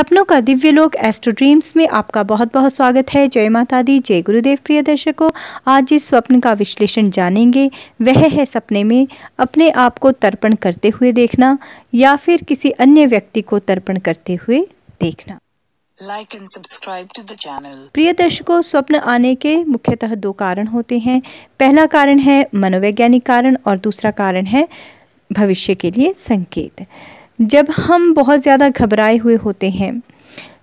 सपनों का दिव्य लोक एस्ट्रो ड्रीम्स में आपका बहुत बहुत स्वागत है जय माता दी जय गुरुदेव प्रिय दर्शकों आज जिस स्वप्न का विश्लेषण जानेंगे वह है सपने में अपने आप को तर्पण करते हुए देखना या फिर किसी अन्य व्यक्ति को तर्पण करते हुए देखना like and subscribe to the channel प्रिय दर्शकों स्वप्न आने के मुख्यतः दो कारण होते हैं पहला कारण है मनोवैज्ञानिक कारण और दूसरा कारण है भविष्य के लिए संकेत जब हम बहुत ज़्यादा घबराए हुए होते हैं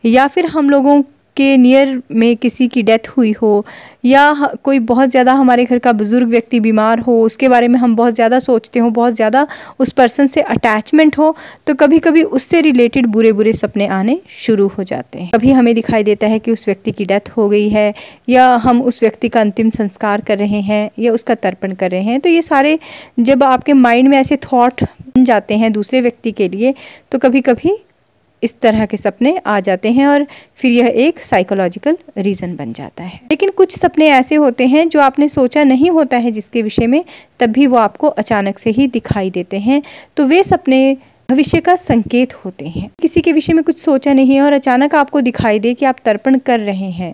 या फिर हम लोगों के नियर में किसी की डेथ हुई हो या कोई बहुत ज़्यादा हमारे घर का बुज़ुर्ग व्यक्ति बीमार हो उसके बारे में हम बहुत ज़्यादा सोचते हो बहुत ज़्यादा उस पर्सन से अटैचमेंट हो तो कभी कभी उससे रिलेटेड बुरे बुरे सपने आने शुरू हो जाते हैं कभी हमें दिखाई देता है कि उस व्यक्ति की डेथ हो गई है या हम उस व्यक्ति का अंतिम संस्कार कर रहे हैं या उसका तर्पण कर रहे हैं तो ये सारे जब आपके माइंड में ऐसे थाट जाते हैं दूसरे व्यक्ति के लिए तो कभी कभी इस तरह के सपने आ जाते हैं और फिर यह एक साइकोलॉजिकल रीज़न बन जाता है लेकिन कुछ सपने ऐसे होते हैं जो आपने सोचा नहीं होता है जिसके विषय में तब भी वो आपको अचानक से ही दिखाई देते हैं तो वे सपने भविष्य का संकेत होते हैं किसी के विषय में कुछ सोचा नहीं है और अचानक आपको दिखाई दे कि आप तर्पण कर रहे हैं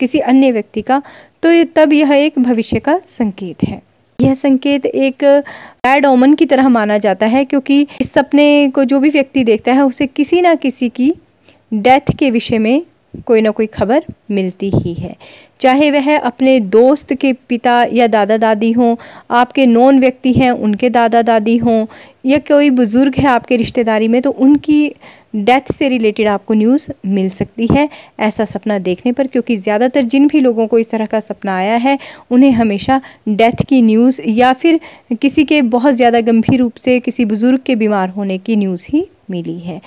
किसी अन्य व्यक्ति का तो तब यह एक भविष्य का संकेत है यह संकेत एक बैड ओमन की तरह माना जाता है क्योंकि इस सपने को जो भी व्यक्ति देखता है उसे किसी ना किसी की डेथ के विषय में कोई ना कोई खबर मिलती ही है चाहे वह अपने दोस्त के पिता या दादा दादी हों आपके नॉन व्यक्ति हैं उनके दादा दादी हों या कोई बुज़ुर्ग है आपके रिश्तेदारी में तो उनकी डेथ से रिलेटेड आपको न्यूज़ मिल सकती है ऐसा सपना देखने पर क्योंकि ज़्यादातर जिन भी लोगों को इस तरह का सपना आया है उन्हें हमेशा डेथ की न्यूज़ या फिर किसी के बहुत ज़्यादा गंभीर रूप से किसी बुज़ुर्ग के बीमार होने की न्यूज़ ही मिली है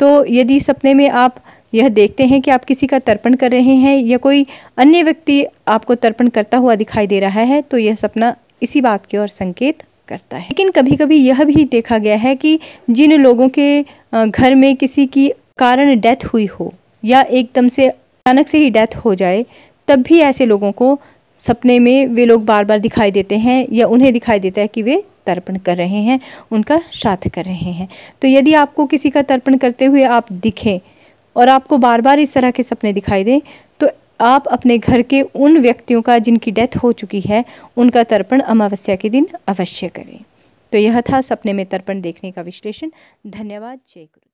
तो यदि सपने में आप यह देखते हैं कि आप किसी का तर्पण कर रहे हैं या कोई अन्य व्यक्ति आपको तर्पण करता हुआ दिखाई दे रहा है तो यह सपना इसी बात की ओर संकेत करता है लेकिन कभी कभी यह भी देखा गया है कि जिन लोगों के घर में किसी की कारण डेथ हुई हो या एकदम से अचानक से ही डेथ हो जाए तब भी ऐसे लोगों को सपने में वे लोग बार बार दिखाई देते हैं या उन्हें दिखाई देता है कि वे तर्पण कर रहे हैं उनका श्राद्ध कर रहे हैं तो यदि आपको किसी का तर्पण करते हुए आप दिखें और आपको बार बार इस तरह के सपने दिखाई दें तो आप अपने घर के उन व्यक्तियों का जिनकी डेथ हो चुकी है उनका तर्पण अमावस्या के दिन अवश्य करें तो यह था सपने में तर्पण देखने का विश्लेषण धन्यवाद जय गुरु